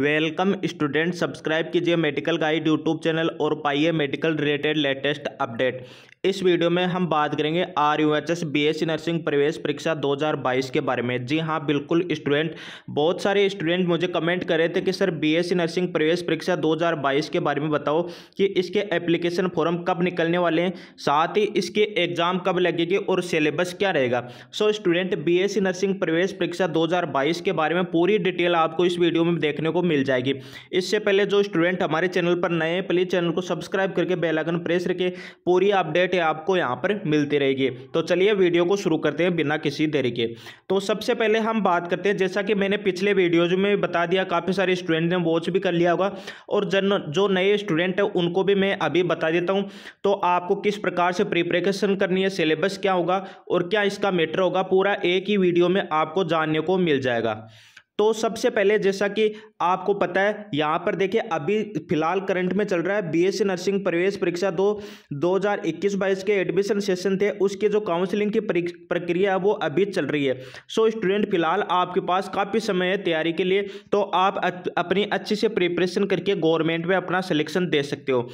welcome student subscribe कीजिए medical guide YouTube channel और पाइए मेडिकल रिलेटेड लेटेस्ट अपडेट इस वीडियो में हम बात करेंगे R U H S B S nursing प्रवेश परीक्षा 2022 के बारे में जी हाँ बिल्कुल स्टूडेंट बहुत सारे स्टूडेंट मुझे कमेंट कर रहे थे कि सर बी एस नर्सिंग प्रवेश परीक्षा 2022 के बारे में बताओ कि इसके एप्लीकेशन फॉर्म कब निकलने वाले हैं साथ ही इसके एग्ज़ाम कब लगेगी और सिलेबस क्या रहेगा so student B S nursing प्रवेश परीक्षा दो के बारे में पूरी डिटेल आपको इस वीडियो में देखने को मिल जाएगी इससे पहले जो स्टूडेंट हमारे चैनल पर नए हैं प्लीज़ चैनल को सब्सक्राइब करके बेलाइकन प्रेस रखें पूरी अपडेट अपडेट आपको यहाँ पर मिलती रहेगी तो चलिए वीडियो को शुरू करते हैं बिना किसी देरी के तो सबसे पहले हम बात करते हैं जैसा कि मैंने पिछले वीडियोज में बता दिया काफ़ी सारे स्टूडेंट ने वॉच भी कर लिया होगा और जन जो नए स्टूडेंट हैं उनको भी मैं अभी बता देता हूँ तो आपको किस प्रकार से प्रिपरेशन करनी है सिलेबस क्या होगा और क्या इसका मेटर होगा पूरा एक ही वीडियो में आपको जानने को मिल जाएगा तो सबसे पहले जैसा कि आपको पता है यहाँ पर देखिए अभी फिलहाल करंट में चल रहा है बीएससी नर्सिंग प्रवेश परीक्षा दो 2021 बाईस के एडमिशन सेशन थे उसके जो काउंसलिंग की प्रक्रिया है वो अभी चल रही है सो स्टूडेंट फिलहाल आपके पास काफ़ी समय है तैयारी के लिए तो आप अपनी अच्छी से प्रिपरेशन करके गवर्नमेंट में अपना सिलेक्शन दे सकते हो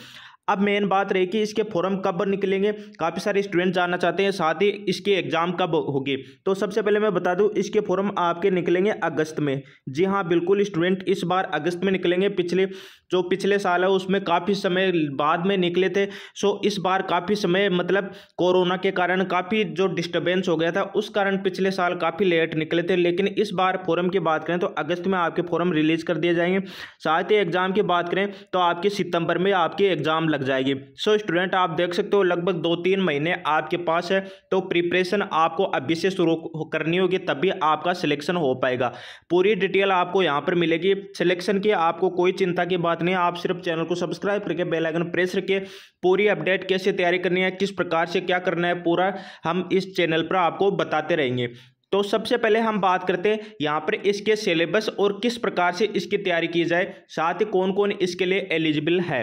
अब मेन बात रही कि इसके फॉर्म कब निकलेंगे काफ़ी सारे स्टूडेंट जानना चाहते हैं साथ ही इसके एग्ज़ाम कब होगी तो सबसे पहले मैं बता दूं इसके फॉर्म आपके निकलेंगे अगस्त में जी हाँ बिल्कुल स्टूडेंट इस बार अगस्त में निकलेंगे पिछले जो पिछले साल है उसमें काफ़ी समय बाद में निकले थे सो इस बार काफ़ी समय मतलब कोरोना के कारण काफ़ी जो डिस्टर्बेंस हो गया था उस कारण पिछले साल काफ़ी लेट निकले थे लेकिन इस बार फॉर्म की बात करें तो अगस्त में आपके फॉर्म रिलीज़ कर दिए जाएंगे साथ ही एग्ज़ाम की बात करें तो आपके सितंबर में आपके एग्ज़ाम लग जाएगी सो स्टूडेंट आप देख सकते हो लगभग दो तीन महीने आपके पास है तो प्रिपरेशन आपको अभी से शुरू करनी होगी तभी आपका सिलेक्शन हो पाएगा पूरी डिटेल आपको यहाँ पर मिलेगी सिलेक्शन की आपको कोई चिंता की बात नहीं आप सिर्फ चैनल को सब्सक्राइब करके बेलाइकन प्रेस करके पूरी अपडेट कैसे तैयारी करनी है किस प्रकार से क्या करना है पूरा हम इस चैनल पर आपको बताते रहेंगे तो सबसे पहले हम बात करते हैं यहाँ पर इसके सिलेबस और किस प्रकार से इसकी तैयारी की जाए साथ ही कौन कौन इसके लिए एलिजिबल है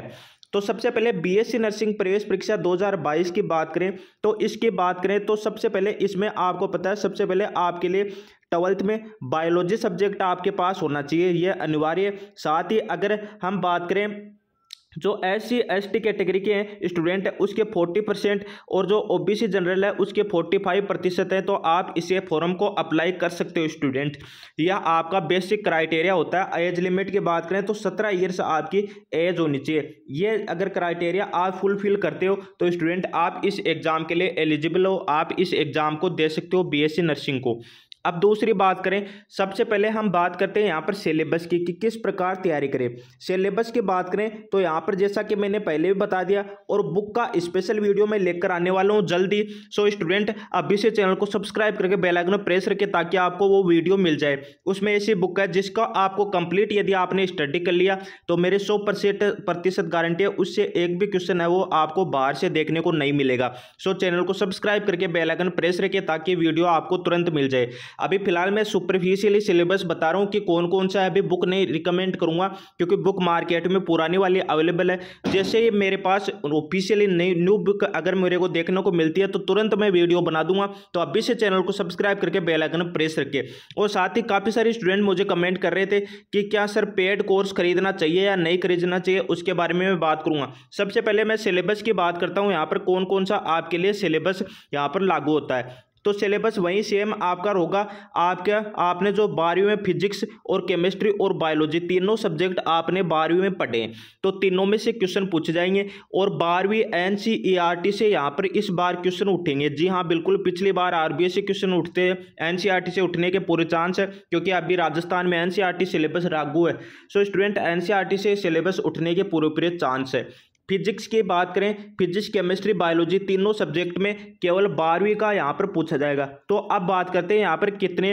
तो सबसे पहले बीएससी नर्सिंग प्रवेश परीक्षा 2022 की बात करें तो इसकी बात करें तो सबसे पहले इसमें आपको पता है सबसे पहले आपके लिए ट्वेल्थ में बायोलॉजी सब्जेक्ट आपके पास होना चाहिए यह अनिवार्य साथ ही अगर हम बात करें जो S C S T category के, हैं स्टूडेंट है उसके फोर्टी परसेंट और जो ओ बी सी जनरल है उसके फोर्टी फाइव प्रतिशत हैं तो आप इसे फॉर्म को अप्लाई कर सकते हो स्टूडेंट यह आपका बेसिक क्राइटेरिया होता है एज लिमिट की बात करें तो सत्रह ईयर्स आपकी एज होनी चाहिए ये अगर क्राइटेरिया आप फुलफिल करते हो तो स्टूडेंट आप इस एग्ज़ाम के लिए एलिजिबल हो आप इस एग्ज़ाम को दे सकते हो बी एस सी नर्सिंग को अब दूसरी बात करें सबसे पहले हम बात करते हैं यहाँ पर सिलेबस की कि किस प्रकार तैयारी करें सिलेबस की बात करें तो यहाँ पर जैसा कि मैंने पहले भी बता दिया और बुक का स्पेशल वीडियो मैं लेकर आने वाला हूँ जल्दी सो स्टूडेंट अभी से चैनल को सब्सक्राइब करके बेलाइकन प्रेस रखें ताकि आपको वो वीडियो मिल जाए उसमें ऐसी बुक है जिसका आपको कंप्लीट यदि आपने स्टडी कर लिया तो मेरे सौ प्रतिशत गारंटी है उससे एक भी क्वेश्चन है वो आपको बाहर से देखने को नहीं मिलेगा सो चैनल को सब्सक्राइब करके बेलाइकन प्रेस रखें ताकि वीडियो आपको तुरंत मिल जाए अभी फिलहाल मैं सुपरफिशियली सिलेबस बता रहा हूँ कि कौन कौन सा है अभी बुक नहीं रिकमेंड करूँगा क्योंकि बुक मार्केट में पुरानी वाली अवेलेबल है जैसे ही मेरे पास ऑफिशियली नई न्यू बुक अगर मेरे को देखने को मिलती है तो तुरंत मैं वीडियो बना दूंगा तो अभी से चैनल को सब्सक्राइब करके बेलाइकन प्रेस रखिए और साथ ही काफ़ी सारे स्टूडेंट मुझे कमेंट कर रहे थे कि क्या सर पेड कोर्स खरीदना चाहिए या नहीं खरीदना चाहिए उसके बारे में मैं बात करूँगा सबसे पहले मैं सिलेबस की बात करता हूँ यहाँ पर कौन कौन सा आपके लिए सिलेबस यहाँ पर लागू होता है तो सिलेबस वही सेम आपका होगा आपका आपने जो बारहवीं में फिजिक्स और केमिस्ट्री और बायोलॉजी तीनों सब्जेक्ट आपने बारहवीं में पढ़े तो तीनों में से क्वेश्चन पूछे जाएंगे और बारहवीं एन सी e से यहाँ पर इस बार क्वेश्चन उठेंगे जी हाँ बिल्कुल पिछली बार आर से क्वेश्चन उठते हैं एन e से उठने के पूरे चांस है क्योंकि अभी राजस्थान में एन सिलेबस e लागू है सो स्टूडेंट एन से सिलेबस उठने के पूरे पूरे चांस है फिजिक्स की बात करें फिजिक्स केमिस्ट्री बायोलॉजी तीनों सब्जेक्ट में केवल बारहवीं का यहाँ पर पूछा जाएगा तो अब बात करते हैं यहाँ पर कितने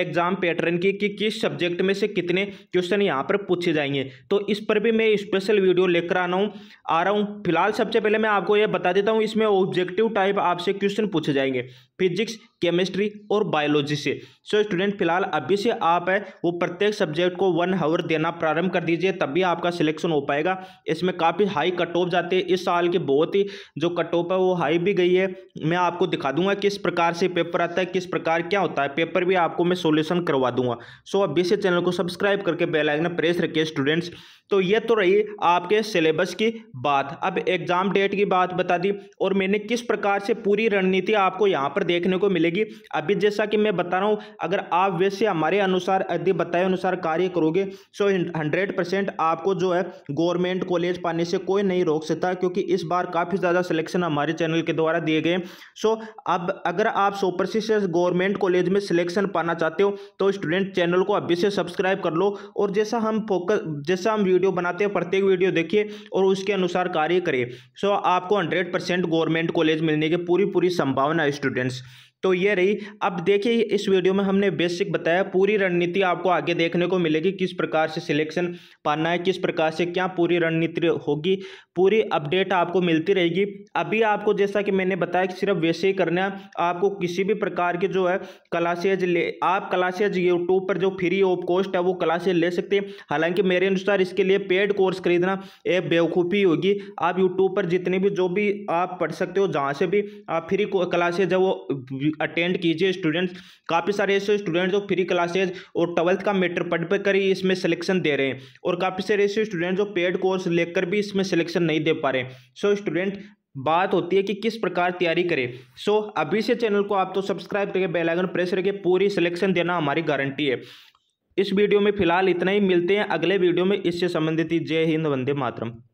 एग्जाम पैटर्न की कि किस सब्जेक्ट में से कितने क्वेश्चन यहाँ पर पूछे जाएंगे तो इस पर भी मैं स्पेशल वीडियो लेकर आना हूँ आ रहा हूँ फिलहाल सबसे पहले मैं आपको यह बता देता हूँ इसमें ऑब्जेक्टिव टाइप आपसे क्वेश्चन पूछे जाएंगे फिजिक्स केमिस्ट्री और बायोलॉजी से सो स्टूडेंट फिलहाल अभी से आप है वो प्रत्येक सब्जेक्ट को वन हावर देना प्रारंभ कर दीजिए तभी आपका सिलेक्शन हो पाएगा इसमें काफ़ी हाई कट ऑफ जाते हैं इस साल के बहुत ही जो कट ऑफ है वो हाई भी गई है मैं आपको दिखा दूंगा किस प्रकार से पेपर आता है किस प्रकार क्या होता है पेपर भी आपको मैं सोल्यूशन करवा दूंगा सो अभी से चैनल को सब्सक्राइब करके बेलाइकन प्रेस रखिए स्टूडेंट्स तो ये तो रही आपके सिलेबस की बात अब एग्ज़ाम डेट की बात बता दी और मैंने किस प्रकार से पूरी रणनीति आपको यहाँ पर देखने को मिलेगी मिलेगी अभी जैसा कि मैं बता रहा हूँ अगर आप वैसे हमारे अनुसार यदि बताए अनुसार कार्य करोगे सो हंड्रेड आपको जो है गवर्नमेंट कॉलेज पाने से कोई नहीं रोक सकता क्योंकि इस बार काफ़ी ज़्यादा सिलेक्शन हमारे चैनल के द्वारा दिए गए सो अब अगर आप सौ गवर्नमेंट कॉलेज में सिलेक्शन पाना चाहते हो तो स्टूडेंट चैनल को अभी से सब्सक्राइब कर लो और जैसा हम फोकस जैसा हम वीडियो बनाते हैं प्रत्येक वीडियो देखिए और उसके अनुसार कार्य करिए सो आपको हंड्रेड परसेंट गवर्नमेंट कॉलेज मिलने की पूरी पूरी संभावना है स्टूडेंट्स तो ये रही अब देखिए इस वीडियो में हमने बेसिक बताया पूरी रणनीति आपको आगे देखने को मिलेगी किस प्रकार से सिलेक्शन पाना है किस प्रकार से क्या पूरी रणनीति होगी पूरी अपडेट आपको मिलती रहेगी अभी आपको जैसा कि मैंने बताया कि सिर्फ वैसे ही करना है आपको किसी भी प्रकार के जो है क्लासेज ले आप क्लासेज यूट्यूब पर जो फ्री ऑफ कॉस्ट है वो क्लासेज ले सकते हैं हालांकि मेरे अनुसार इसके लिए पेड कोर्स खरीदना एक बेवकूफ़ी होगी आप यूट्यूब पर जितने भी जो भी आप पढ़ सकते हो जहाँ से भी आप फ्री क्लासेज है वो अटेंड कीजिए स्टूडेंट्स काफ़ी सारे ऐसे स्टूडेंट जो फ्री क्लासेज और ट्वेल्थ का मेटर पढ़ पर कर ही इसमें सिलेक्शन दे रहे हैं और काफ़ी सारे ऐसे स्टूडेंट जो पेड कोर्स लेकर भी इसमें सिलेक्शन नहीं दे पा रहे सो स्टूडेंट बात होती है कि किस प्रकार तैयारी करें सो so, अभी से चैनल को आप तो सब्सक्राइब करके बेलाइकन प्रेस करके पूरी सिलेक्शन देना हमारी गारंटी है इस वीडियो में फिलहाल इतना ही मिलते हैं अगले वीडियो में इससे संबंधित जय हिंद वंदे मातरम